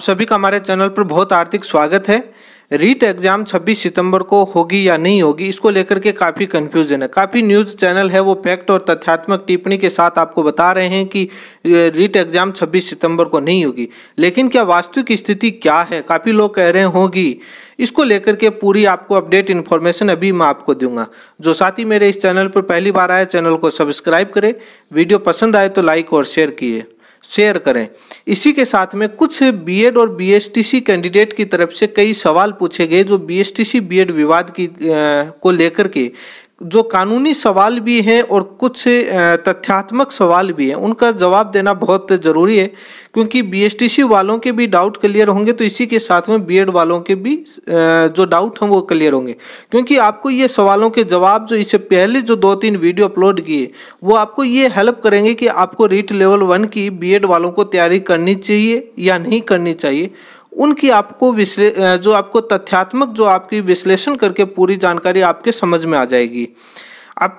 आप सभी का हमारे चैनल पर बहुत हार्दिक स्वागत है रीट एग्जाम 26 सितंबर को होगी या नहीं होगी इसको लेकर के काफ़ी कन्फ्यूजन है काफ़ी न्यूज़ चैनल है वो फैक्ट और तथ्यात्मक टिप्पणी के साथ आपको बता रहे हैं कि रीट एग्जाम 26 सितंबर को नहीं होगी लेकिन क्या वास्तविक स्थिति क्या है काफ़ी लोग कह रहे होंगी इसको लेकर के पूरी आपको अपडेट इन्फॉर्मेशन अभी मैं आपको दूंगा जो साथी मेरे इस चैनल पर पहली बार आए चैनल को सब्सक्राइब करें वीडियो पसंद आए तो लाइक और शेयर किए शेयर करें इसी के साथ में कुछ बीएड और बीएसटीसी कैंडिडेट की तरफ से कई सवाल पूछे गए जो बीएसटीसी बीएड विवाद की आ, को लेकर के जो कानूनी सवाल भी हैं और कुछ तथ्यात्मक सवाल भी हैं उनका जवाब देना बहुत ज़रूरी है क्योंकि बीएसटीसी वालों के भी डाउट क्लियर होंगे तो इसी के साथ में बीएड वालों के भी जो डाउट हैं वो क्लियर होंगे क्योंकि आपको ये सवालों के जवाब जो इससे पहले जो दो तीन वीडियो अपलोड किए वो आपको ये हेल्प करेंगे कि आपको रीट लेवल वन की बी वालों को तैयारी करनी चाहिए या नहीं करनी चाहिए उनकी आपको विश्ले जो आपको तथ्यात्मक जो आपकी विश्लेषण करके पूरी जानकारी आपके समझ में आ जाएगी आप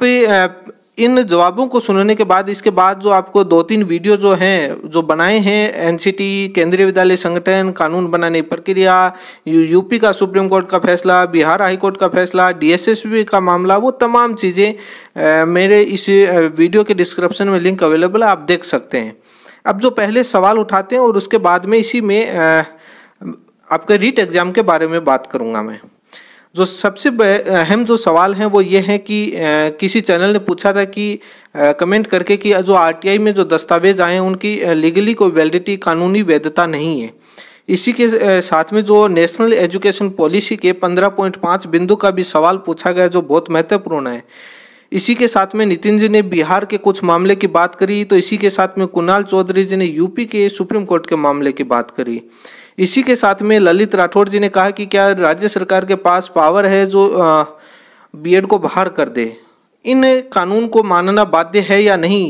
इन जवाबों को सुनने के बाद इसके बाद जो आपको दो तीन वीडियो जो हैं जो बनाए हैं एनसीटी केंद्रीय विद्यालय संगठन कानून बनाने की प्रक्रिया यू, यूपी का सुप्रीम कोर्ट का फैसला बिहार हाई कोर्ट का फैसला डीएसएसबी का मामला वो तमाम चीज़ें मेरे इस वीडियो के डिस्क्रिप्शन में लिंक अवेलेबल है आप देख सकते हैं अब जो पहले सवाल उठाते हैं और उसके बाद में इसी में आ, आपके रीट एग्ज़ाम के बारे में बात करूंगा मैं जो सबसे अहम जो सवाल है वो ये है कि आ, किसी चैनल ने पूछा था कि आ, कमेंट करके कि जो आरटीआई में जो दस्तावेज आए हैं उनकी लीगली कोई वैलिडिटी कानूनी वैधता नहीं है इसी के साथ में जो नेशनल एजुकेशन पॉलिसी के 15.5 बिंदु का भी सवाल पूछा गया जो बहुत महत्वपूर्ण है इसी के साथ में नितिन जी ने बिहार के कुछ मामले की बात करी तो इसी के साथ में कुणाल चौधरी जी ने यूपी के सुप्रीम कोर्ट के मामले की बात करी इसी के साथ में ललित राठौड़ जी ने कहा कि क्या राज्य सरकार के पास पावर है जो बीएड को बाहर कर दे इन कानून को मानना बाध्य है या नहीं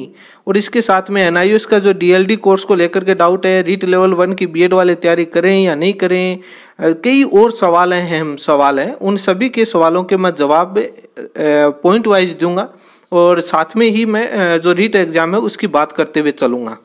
और इसके साथ में एन का जो डीएलडी कोर्स को लेकर के डाउट है रीट लेवल वन की बीएड वाले तैयारी करें या नहीं करें कई और सवाल हैं हम सवाल हैं उन सभी के सवालों के मैं जवाब पॉइंट वाइज दूंगा और साथ में ही मैं जो रीट एग्ज़ाम है उसकी बात करते हुए चलूँगा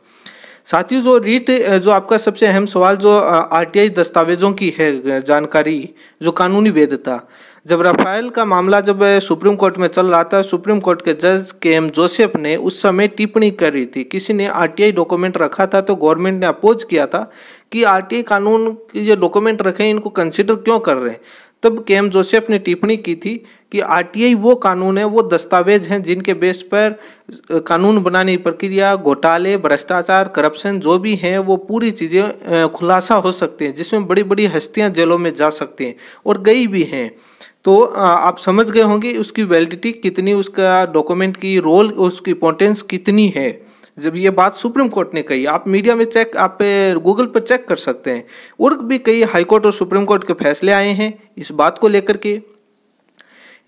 साथियों जो रीट जो आपका सबसे अहम सवाल जो आरटीआई दस्तावेजों की है जानकारी जो कानूनी वैधता जब राफेल का मामला जब सुप्रीम कोर्ट में चल रहा था सुप्रीम कोर्ट के जज के एम जोसेफ ने उस समय टिप्पणी करी थी किसी ने आरटीआई डॉक्यूमेंट रखा था तो गवर्नमेंट ने अपोज किया था कि आरटीआई कानून के जो डॉक्यूमेंट रखे इनको कंसिडर क्यों कर रहे हैं तब के एम जोसेफ ने टिप्पणी की थी कि आरटीआई वो कानून है वो दस्तावेज हैं जिनके बेस पर कानून बनाने की प्रक्रिया घोटाले भ्रष्टाचार करप्शन जो भी हैं वो पूरी चीज़ें खुलासा हो सकते हैं जिसमें बड़ी बड़ी हस्तियां जेलों में जा सकती हैं और गई भी हैं तो आप समझ गए होंगे उसकी वैलिडिटी कितनी उसका डॉक्यूमेंट की रोल उसकी इंपॉर्टेंस कितनी है जब ये बात सुप्रीम कोर्ट ने कही आप मीडिया में चेक आप गूगल पर चेक कर सकते हैं और भी कई हाईकोर्ट और सुप्रीम कोर्ट के फैसले आए हैं इस बात को लेकर के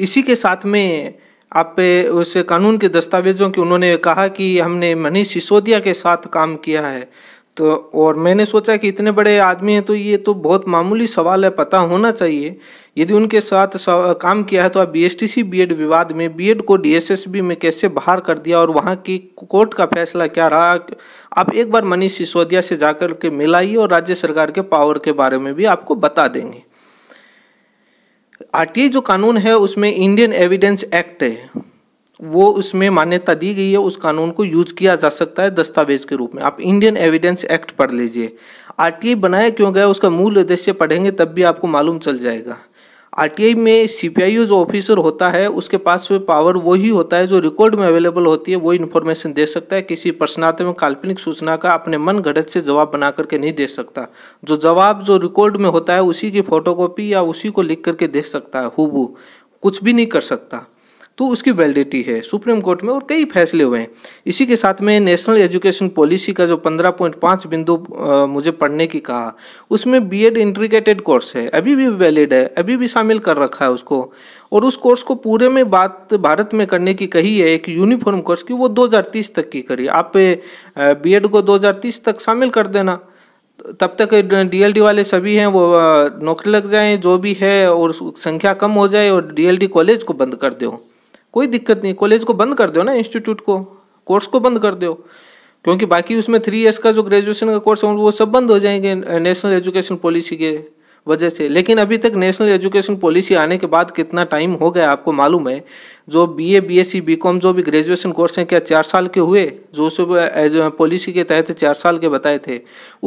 इसी के साथ में आप उस कानून के दस्तावेजों की उन्होंने कहा कि हमने मनीष सिसोदिया के साथ काम किया है तो और मैंने सोचा कि इतने बड़े आदमी हैं तो ये तो बहुत मामूली सवाल है पता होना चाहिए यदि उनके साथ काम किया है तो आप बीएसटीसी बीएड विवाद में बीएड को डीएसएसबी में कैसे बाहर कर दिया और वहाँ की कोर्ट का फैसला क्या रहा आप एक बार मनीष सिसोदिया से जाकर के मिलाइए और राज्य सरकार के पावर के बारे में भी आपको बता देंगे आरटीआई जो कानून है उसमें इंडियन एविडेंस एक्ट है वो उसमें मान्यता दी गई है उस कानून को यूज किया जा सकता है दस्तावेज के रूप में आप इंडियन एविडेंस एक्ट पढ़ लीजिए आर बनाया क्यों गया उसका मूल उद्देश्य पढ़ेंगे तब भी आपको मालूम चल जाएगा आर में सीपीआईयू जो ऑफिसर होता है उसके पास वे पावर वही होता है जो रिकॉर्ड में अवेलेबल होती है वो इन्फॉर्मेशन दे सकता है किसी प्रश्नात्मक काल्पनिक सूचना का अपने मन घटत से जवाब बना करके नहीं दे सकता जो जवाब जो रिकॉर्ड में होता है उसी की फोटोकॉपी या उसी को लिख करके दे सकता है हु कुछ भी नहीं कर सकता तो उसकी वैलिडिटी है सुप्रीम कोर्ट में और कई फैसले हुए हैं इसी के साथ में नेशनल एजुकेशन पॉलिसी का जो पंद्रह पॉइंट पाँच बिंदु मुझे पढ़ने की कहा उसमें बी एड कोर्स है अभी भी वैलिड है अभी भी शामिल कर रखा है उसको और उस कोर्स को पूरे में बात भारत में करने की कही है एक यूनिफॉर्म कोर्स की वो 2030 तक की करिए आप बी को 2030 तक शामिल कर देना तब तक डीएलडी वाले सभी हैं वो नौकरी लग जाएं जो भी है और संख्या कम हो जाए और डीएलडी कॉलेज को बंद कर दो कोई दिक्कत नहीं कॉलेज को बंद कर दो ना इंस्टीट्यूट को कोर्स को बंद कर दो क्योंकि बाकी उसमें थ्री ईयर्स का जो ग्रेजुएशन का कोर्स है वो सब बंद हो जाएंगे नेशनल एजुकेशन पॉलिसी के वजह से लेकिन अभी तक नेशनल एजुकेशन पॉलिसी आने के बाद कितना टाइम हो गया आपको मालूम है जो बीए बीएससी बीकॉम जो भी ग्रेजुएशन कोर्स हैं क्या चार साल के हुए जो उस पॉलिसी के तहत चार साल के बताए थे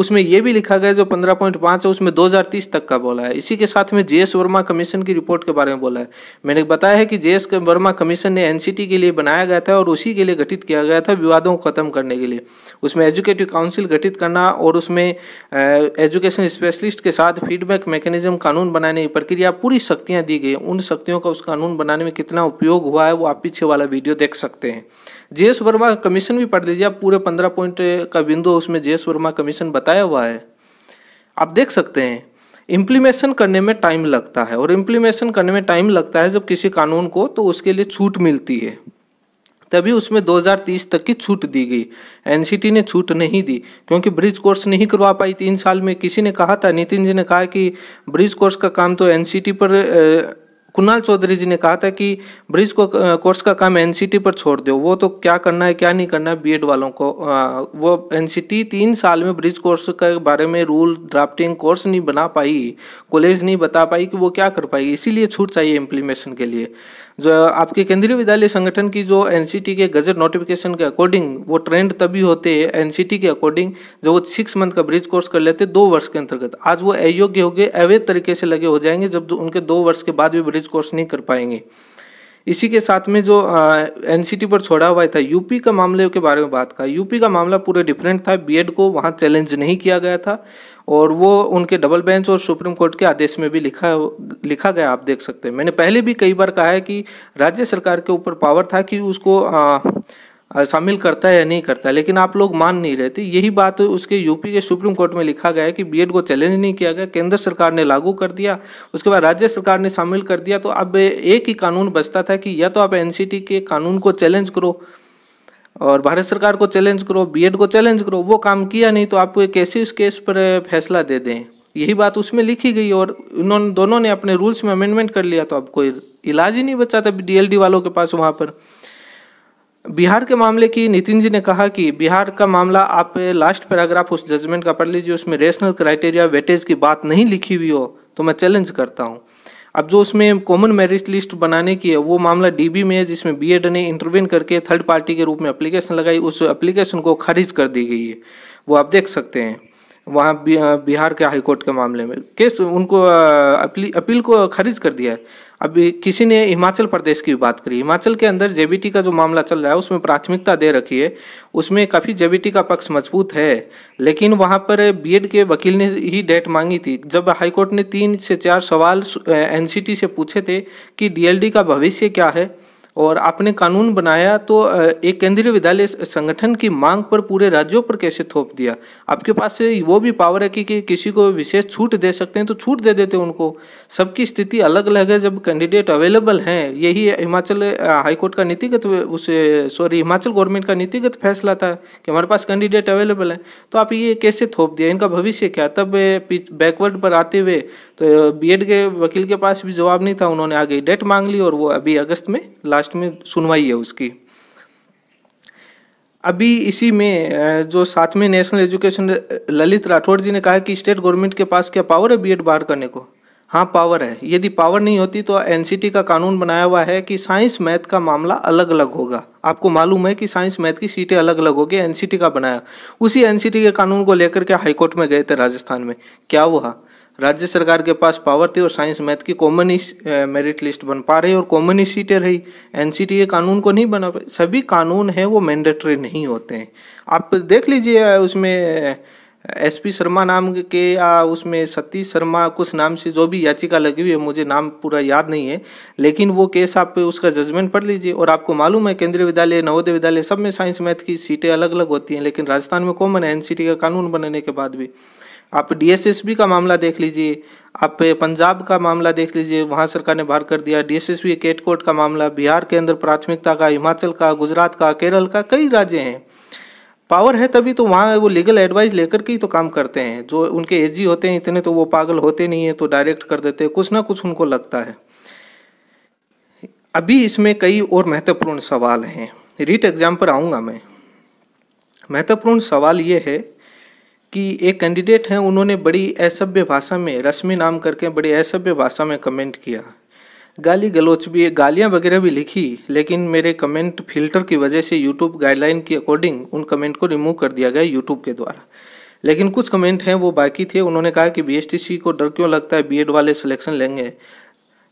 उसमें यह भी लिखा गया जो पंद्रह पॉइंट पाँच है उसमें दो हजार तीस तक का बोला है इसी के साथ में जे एस वर्मा कमीशन की रिपोर्ट के बारे में बोला है मैंने बताया है कि जे एस वर्मा कमीशन ने टी के लिए बनाया गया था और उसी के लिए गठित किया गया था विवादों को खत्म करने के लिए उसमें एजुकेटिव काउंसिल गठित करना और उसमें एजुकेशन स्पेशलिस्ट के साथ फीडबैक मैकेनिज्म कानून बनाने की प्रक्रिया पूरी शक्तियाँ दी गई उन शक्तियों का उस कानून बनाने में कितना उपयोग हुआ है वो आप पीछे वाला वीडियो देख सकते हैं जे एस वर्मा कमीशन भी पढ़ लीजिए आप पूरे पंद्रह पॉइंट का बिंदु उसमें जे एस वर्मा कमीशन बताया हुआ है आप देख सकते हैं इम्प्लीमेशन करने में टाइम लगता है और इम्प्लीमेशन करने में टाइम लगता है जब किसी कानून को तो उसके लिए छूट मिलती है तभी उसमें 2030 तक की छूट दी गई एनसीटी ने छूट नहीं दी क्योंकि ब्रिज कोर्स नहीं करवा पाई तीन साल में किसी ने कहा था नितिन जी ने कहा कि ब्रिज कोर्स का काम तो एनसीटी पर कुणाल चौधरी जी ने कहा था कि ब्रिज को कोर्स का काम एनसीटी पर छोड़ दो वो तो क्या करना है क्या नहीं करना है बीएड वालों को एन वो एनसीटी तीन साल में ब्रिज कोर्स के बारे में रूल ड्राफ्टिंग कोर्स नहीं बना पाई कॉलेज नहीं बता पाई कि वो क्या कर पाएगी इसीलिए छूट चाहिए इम्प्लीमेशन के लिए जो आपके केंद्रीय विद्यालय संगठन की जो एनसीटी के गजट नोटिफिकेशन के अकॉर्डिंग वो ट्रेंड तभी होते हैं एनसीटी के अकॉर्डिंग जो वो सिक्स मंथ का ब्रिज कोर्स कर लेते दो वर्ष के अंतर्गत आज वो अयोग्य हो गए अवैध तरीके से लगे हो जाएंगे जब उनके दो वर्ष के बाद भी ब्रिज कोर्स नहीं कर पाएंगे इसी के साथ में जो एनसीटी पर छोड़ा हुआ था यूपी का मामले के बारे में बात का यूपी का मामला पूरा डिफरेंट था बीएड को वहाँ चैलेंज नहीं किया गया था और वो उनके डबल बेंच और सुप्रीम कोर्ट के आदेश में भी लिखा लिखा गया आप देख सकते हैं मैंने पहले भी कई बार कहा है कि राज्य सरकार के ऊपर पावर था कि उसको आ, शामिल करता है या नहीं करता है लेकिन आप लोग मान नहीं रहे थे यही बात उसके यूपी के सुप्रीम कोर्ट में लिखा गया है कि बीएड को चैलेंज नहीं किया गया केंद्र सरकार ने लागू कर दिया उसके बाद राज्य सरकार ने शामिल कर दिया तो अब एक ही कानून बचता था कि या तो आप एनसीटी के कानून को चैलेंज करो और भारत सरकार को चैलेंज करो बी को चैलेंज करो वो काम किया नहीं तो आप कैसे उस केस पर फैसला दे दें यही बात उसमें लिखी गई और उन्होंने दोनों ने अपने रूल्स में अमेंडमेंट कर लिया तो अब कोई इलाज ही नहीं बचा था डीएलडी वालों के पास वहाँ पर बिहार के मामले की नितिन जी ने कहा कि बिहार का मामला आप लास्ट पैराग्राफ उस जजमेंट का पढ़ लीजिए उसमें रेशनल क्राइटेरिया वेटेज की बात नहीं लिखी हुई हो तो मैं चैलेंज करता हूँ अब जो उसमें कॉमन मेरिट लिस्ट बनाने की है वो मामला डीबी में है जिसमें बीएड ने इंटरवीन करके थर्ड पार्टी के रूप में अप्लीकेशन लगाई उस एप्लीकेशन को खारिज कर दी गई है वो आप देख सकते हैं वहाँ बिहार के हाईकोर्ट के मामले में केस उनको अपील को खारिज कर दिया है अभी किसी ने हिमाचल प्रदेश की बात करी हिमाचल के अंदर जेबीटी का जो मामला चल रहा है उसमें प्राथमिकता दे रखी है उसमें काफ़ी जेबीटी का पक्ष मजबूत है लेकिन वहाँ पर बीएड के वकील ने ही डेट मांगी थी जब हाईकोर्ट ने तीन से चार सवाल एनसीटी से पूछे थे कि डीएलडी का भविष्य क्या है और आपने कानून बनाया तो एक केंद्रीय विद्यालय संगठन की मांग पर पूरे राज्यों पर कैसे थोप दिया आपके पास वो भी पावर है कि, कि किसी को विशेष छूट दे सकते हैं तो छूट दे देते उनको सबकी स्थिति अलग अलग है जब कैंडिडेट अवेलेबल हैं यही हिमाचल हाईकोर्ट का नीतिगत उस सॉरी हिमाचल गवर्नमेंट का नीतिगत फैसला था कि हमारे पास कैंडिडेट अवेलेबल हैं तो आप ये कैसे थोप दिया इनका भविष्य क्या तब बैकवर्ड पर आते हुए तो बीएड के वकील के पास भी जवाब नहीं था उन्होंने आगे डेट मांग ली और वो अभी अगस्त में लास्ट में सुनवाई है उसकी अभी इसी में जो सातवें नेशनल एजुकेशन ललित राठौड़ जी ने कहा कि स्टेट गवर्नमेंट के पास क्या पावर है बीएड बाहर करने को हाँ पावर है यदि पावर नहीं होती तो एनसीटी का कानून बनाया हुआ है कि साइंस मैथ का मामला अलग अलग होगा आपको मालूम है कि साइंस मैथ की सीटें अलग अलग होगी एनसीटी का बनाया उसी एनसीटी के कानून को लेकर के हाईकोर्ट में गए थे राजस्थान में क्या हुआ राज्य सरकार के पास पावर थी और साइंस मैथ की कॉमन ही मेरिट लिस्ट बन पा रही और कॉमन ही सीटें रही एन के कानून को नहीं बना पाई सभी कानून हैं वो मैंडेटरी नहीं होते हैं आप देख लीजिए उसमें एस पी शर्मा नाम के या उसमें सतीश शर्मा कुछ नाम से जो भी याचिका लगी हुई है मुझे नाम पूरा याद नहीं है लेकिन वो केस आप उसका जजमेंट पढ़ लीजिए और आपको मालूम है केंद्रीय विद्यालय नवोदय विद्यालय सब में साइंस मैथ की सीटें अलग अलग होती हैं लेकिन राजस्थान में कॉमन है एनसीटी का कानून बनने के बाद भी आप डीएसएसबी का मामला देख लीजिए आप पंजाब का मामला देख लीजिए वहाँ सरकार ने बाहर कर दिया डीएसएसबी केट कोर्ट का मामला बिहार के अंदर प्राथमिकता का हिमाचल का गुजरात का केरल का कई राज्य हैं पावर है तभी तो वहाँ वो लीगल एडवाइस लेकर के ही तो काम करते हैं जो उनके एजी होते हैं इतने तो वो पागल होते नहीं है तो डायरेक्ट कर देते हैं कुछ ना कुछ उनको लगता है अभी इसमें कई और महत्वपूर्ण सवाल हैं रीट एग्जाम पर आऊँगा मैं महत्वपूर्ण सवाल ये है कि एक कैंडिडेट हैं उन्होंने बड़ी असभ्य भाषा में रश्मि नाम करके बड़ी असभ्य भाषा में कमेंट किया गाली गलोच भी गालियाँ वगैरह भी लिखी लेकिन मेरे कमेंट फिल्टर की वजह से यूट्यूब गाइडलाइन के अकॉर्डिंग उन कमेंट को रिमूव कर दिया गया यूट्यूब के द्वारा लेकिन कुछ कमेंट हैं वो बाकी थे उन्होंने कहा कि बी को डर क्यों लगता है बी वाले सिलेक्शन लेंगे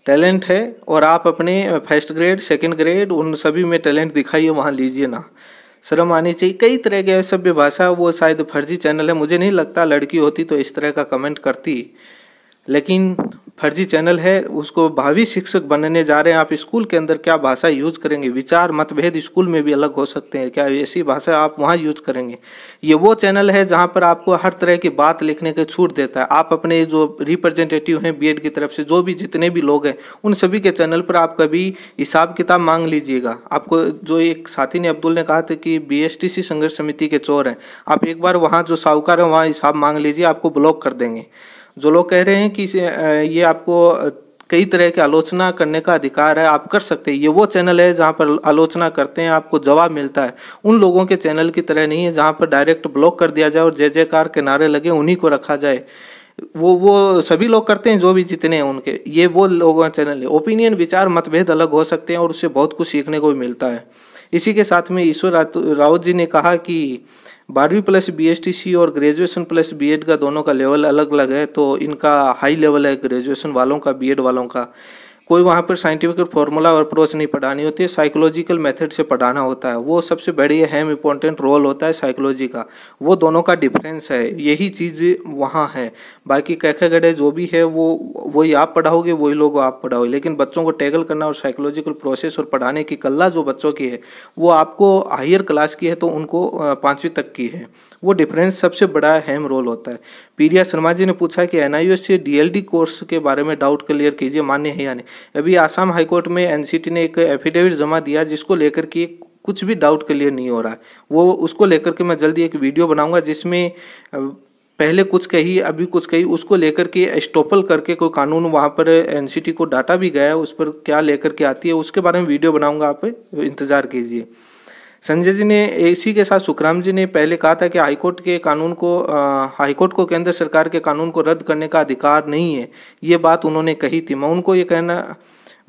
टैलेंट है और आप अपने फर्स्ट ग्रेड सेकेंड ग्रेड उन सभी में टैलेंट दिखाइए वहाँ लीजिए ना शर्म आनी चाहिए कई तरह के सभ्य भाषा वो शायद फर्जी चैनल है मुझे नहीं लगता लड़की होती तो इस तरह का कमेंट करती लेकिन फर्जी चैनल है उसको भावी शिक्षक बनने जा रहे हैं आप स्कूल के अंदर क्या भाषा यूज करेंगे विचार मतभेद स्कूल में भी अलग हो सकते हैं क्या ऐसी भाषा आप वहाँ यूज करेंगे ये वो चैनल है जहाँ पर आपको हर तरह की बात लिखने के छूट देता है आप अपने जो रिप्रेजेंटेटिव हैं बीएड की तरफ से जो भी जितने भी लोग हैं उन सभी के चैनल पर आप कभी हिसाब किताब मांग लीजिएगा आपको जो एक साथी ने अब्दुल ने कहा था कि बी संघर्ष समिति के चोर हैं आप एक बार वहाँ जो साहूकार हैं वहाँ हिसाब मांग लीजिए आपको ब्लॉक कर देंगे जो लोग कह रहे हैं कि ये आपको कई तरह के आलोचना करने का अधिकार है आप कर सकते हैं ये वो चैनल है जहाँ पर आलोचना करते हैं आपको जवाब मिलता है उन लोगों के चैनल की तरह नहीं है जहाँ पर डायरेक्ट ब्लॉक कर दिया जाए और जय जयकार के नारे लगे उन्हीं को रखा जाए वो वो सभी लोग करते हैं जो भी जितने हैं उनके ये वो लोगों का चैनल है ओपिनियन विचार मतभेद अलग हो सकते हैं और उससे बहुत कुछ सीखने को भी मिलता है इसी के साथ में ईश्वर राउत जी ने कहा कि बारहवीं प्लस बीएसटीसी और ग्रेजुएशन प्लस बीएड का दोनों का लेवल अलग अलग है तो इनका हाई लेवल है ग्रेजुएशन वालों का बीएड वालों का कोई वहाँ पर साइंटिफिक फॉर्मूला और अप्रोच नहीं पढ़ानी होती है साइकोलॉजिकल मेथड से पढ़ाना होता है वो सबसे बड़ी अहम इम्पोर्टेंट रोल होता है साइकोलॉजी का वो दोनों का डिफरेंस है यही चीज़ वहाँ है बाकी कैखे जो भी है वो वही आप पढ़ाओगे वही लोग आप पढ़ाओगे लेकिन बच्चों को टैगल करना और साइकोलॉजिकल प्रोसेस और पढ़ाने की कला जो बच्चों की है वो आपको हायर क्लास की है तो उनको पाँचवीं तक की है वो डिफरेंस सबसे बड़ा अहम रोल होता है पीडिया शर्मा जी ने पूछा कि एन आई से डी कोर्स के बारे में डाउट क्लियर कीजिए मान्य है या नहीं अभी आसाम हाईकोर्ट में एनसीटी ने एक एफिडेविट जमा दिया जिसको लेकर के कुछ भी डाउट क्लियर नहीं हो रहा है वो उसको लेकर के मैं जल्दी एक वीडियो बनाऊंगा जिसमें पहले कुछ कही अभी कुछ कही उसको लेकर के स्टॉपल करके कोई कानून वहाँ पर एनसीटी को डाटा भी गया है उस पर क्या लेकर के आती है उसके बारे में वीडियो बनाऊंगा आप इंतज़ार कीजिए संजय जी ने इसी के साथ सुखराम जी ने पहले कहा था कि हाईकोर्ट के कानून को हाईकोर्ट को केंद्र सरकार के कानून को रद्द करने का अधिकार नहीं है ये बात उन्होंने कही थी मैं उनको ये कहना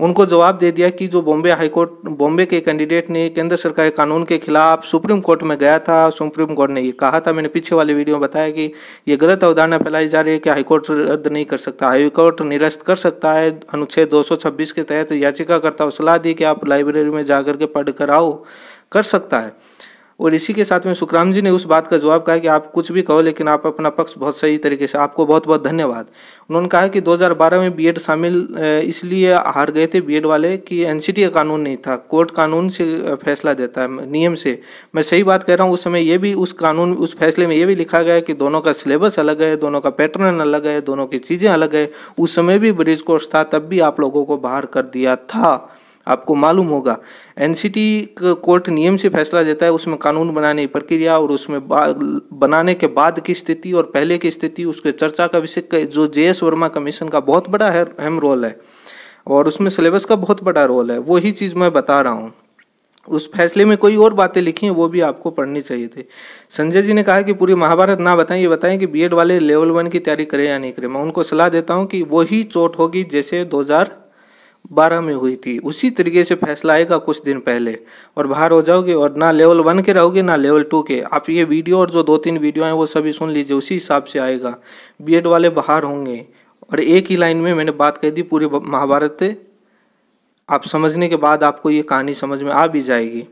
उनको जवाब दे दिया कि जो बॉम्बे हाईकोर्ट बॉम्बे के कैंडिडेट ने केंद्र सरकार के कानून के खिलाफ सुप्रीम कोर्ट में गया था सुप्रीम कोर्ट ने ये कहा था मैंने पीछे वाले वीडियो में बताया कि ये गलत अवधारणा फैलाई जा रही है कि हाईकोर्ट रद्द नहीं कर सकता हाईकोर्ट निरस्त कर सकता है अनुच्छेद 226 के तहत याचिकाकर्ता को सलाह दी कि आप लाइब्रेरी में जाकर के पढ़ कर आओ कर सकता है और इसी के साथ में सुखराम जी ने उस बात का जवाब कहा कि आप कुछ भी कहो लेकिन आप अपना पक्ष बहुत सही तरीके से आपको बहुत बहुत धन्यवाद उन्होंने कहा कि 2012 में बीएड शामिल इसलिए हार गए थे बीएड वाले कि एनसीटी का कानून नहीं था कोर्ट कानून से फैसला देता है नियम से मैं सही बात कह रहा हूँ उस समय ये भी उस कानून उस फैसले में ये भी लिखा गया कि दोनों का सिलेबस अलग है दोनों का पैटर्न अलग है दोनों की चीज़ें अलग है उस समय भी ब्रिज कोर्स था तब भी आप लोगों को बाहर कर दिया था आपको मालूम होगा एनसीटी कोर्ट नियम से फैसला देता है उसमें कानून बनाने की प्रक्रिया और उसमें बनाने के बाद की स्थिति और पहले की स्थिति उसके चर्चा का विषय जो जे एस वर्मा कमीशन का बहुत बड़ा अहम रोल है और उसमें सिलेबस का बहुत बड़ा रोल है वही चीज़ मैं बता रहा हूँ उस फैसले में कोई और बातें लिखी हैं वो भी आपको पढ़नी चाहिए थी संजय जी ने कहा कि पूरी महाभारत ना बताएं ये बताएं कि बीएड वाले लेवल वन की तैयारी करें या नहीं करें मैं उनको सलाह देता हूँ कि वही चोट होगी जैसे बारह में हुई थी उसी तरीके से फैसला आएगा कुछ दिन पहले और बाहर हो जाओगे और ना लेवल वन के रहोगे ना लेवल टू के आप ये वीडियो और जो दो तीन वीडियो हैं वो सभी सुन लीजिए उसी हिसाब से आएगा बी वाले बाहर होंगे और एक ही लाइन में मैंने बात कही दी पूरे महाभारत से आप समझने के बाद आपको ये कहानी समझ में आ भी जाएगी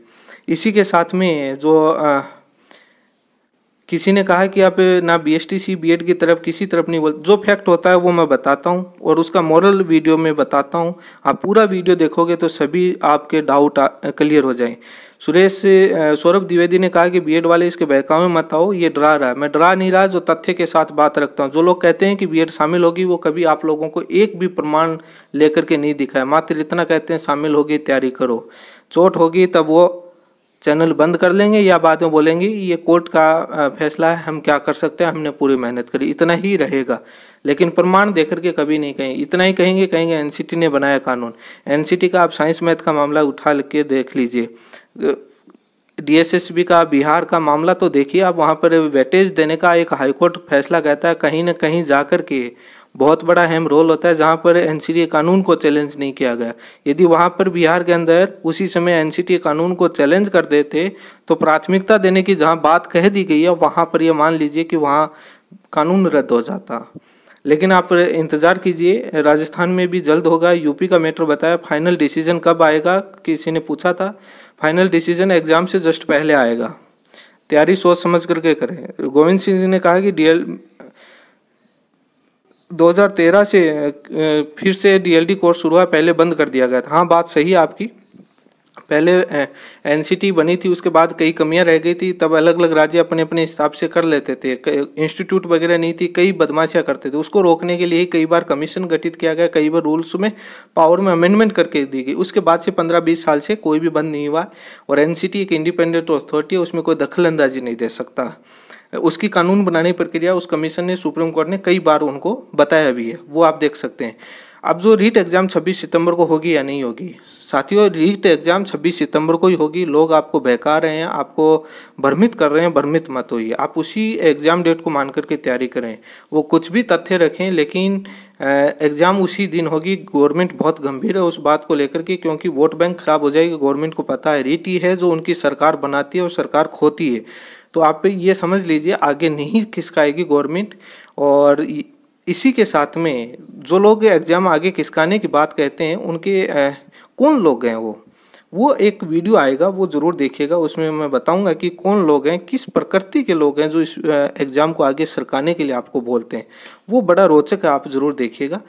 इसी के साथ में जो आ, किसी ने कहा कि आप ना B S T C B Ed की तरफ किसी तरफ नहीं बोल जो फैक्ट होता है वो मैं बताता हूँ और उसका मॉरल वीडियो में बताता हूँ आप पूरा वीडियो देखोगे तो सभी आपके डाउट क्लियर हो जाए सुरेश सौरभ द्विवेदी ने कहा कि बीएड वाले इसके बहकावे में मत आओ ये डरा रहा है मैं डरा नहीं रहा जो तथ्य के साथ बात रखता हूँ जो लोग कहते हैं कि बीएड शामिल होगी वो कभी आप लोगों को एक भी प्रमाण लेकर के नहीं दिखाया मात्र इतना कहते हैं शामिल होगी तैयारी करो चोट होगी तब वो चैनल बंद कर लेंगे या बाद में बोलेंगे ये कोर्ट का फैसला है हम क्या कर सकते हैं हमने पूरी मेहनत करी इतना ही रहेगा लेकिन प्रमाण देकर के कभी नहीं कहेंगे इतना ही कहेंगे कहेंगे एनसीटी ने बनाया कानून एनसीटी का आप साइंस मैथ का मामला उठा के देख लीजिए डीएसएसबी का बिहार का मामला तो देखिए आप वहाँ पर वेटेज देने का एक हाईकोर्ट फैसला कहता है कहीं ना कहीं जा कर के बहुत बड़ा अहम रोल होता है जहाँ पर एन कानून को चैलेंज नहीं किया गया यदि वहाँ पर बिहार के अंदर उसी समय एन कानून को चैलेंज कर देते तो प्राथमिकता देने की जहाँ बात कह दी गई है वहाँ पर यह मान लीजिए कि वहाँ कानून रद्द हो जाता लेकिन आप इंतज़ार कीजिए राजस्थान में भी जल्द होगा यूपी का मेट्रो बताया फाइनल डिसीजन कब आएगा किसी ने पूछा था फाइनल डिसीजन एग्जाम से जस्ट पहले आएगा तैयारी सोच समझ करके करें गोविंद सिंह जी ने कहा कि डीएल 2013 से फिर से डीएलडी कोर्स शुरू हुआ पहले बंद कर दिया गया था हाँ बात सही है आपकी पहले एनसीटी बनी थी उसके बाद कई कमियां रह गई थी तब अलग अलग राज्य अपने अपने हिसाब से कर लेते थे इंस्टीट्यूट वगैरह नहीं थी कई बदमाशियां करते थे उसको रोकने के लिए कई बार कमीशन गठित किया गया कई बार रूल्स में पावर में अमेंडमेंट करके दी गई उसके बाद से पंद्रह बीस साल से कोई भी बंद नहीं हुआ और एन एक इंडिपेंडेंट अथॉरिटी है उसमें कोई दखल अंदाजी नहीं दे सकता उसकी कानून बनाने की प्रक्रिया उस कमीशन ने सुप्रीम कोर्ट ने कई बार उनको बताया भी है वो आप देख सकते हैं अब जो रीट एग्ज़ाम 26 सितंबर को होगी या नहीं होगी साथियों रीट एग्ज़ाम 26 सितंबर को ही होगी लोग आपको बहका रहे हैं आपको भ्रमित कर रहे हैं भ्रमित मत होइए आप उसी एग्ज़ाम डेट को मान करके तैयारी करें वो कुछ भी तथ्य रखें लेकिन एग्ज़ाम उसी दिन होगी गवर्नमेंट बहुत गंभीर है उस बात को लेकर के क्योंकि वोट बैंक खराब हो जाएगी गवर्नमेंट को पता है रीट ही है जो उनकी सरकार बनाती है और सरकार खोती है तो आप ये समझ लीजिए आगे नहीं खिसकाएगी गवर्नमेंट और इसी के साथ में जो लोग एग्ज़ाम आगे खिसकाने की बात कहते हैं उनके आ, कौन लोग हैं वो वो एक वीडियो आएगा वो ज़रूर देखिएगा उसमें मैं बताऊंगा कि कौन लोग हैं किस प्रकृति के लोग हैं जो इस एग्ज़ाम को आगे सरकाने के लिए आपको बोलते हैं वो बड़ा रोचक है आप ज़रूर देखिएगा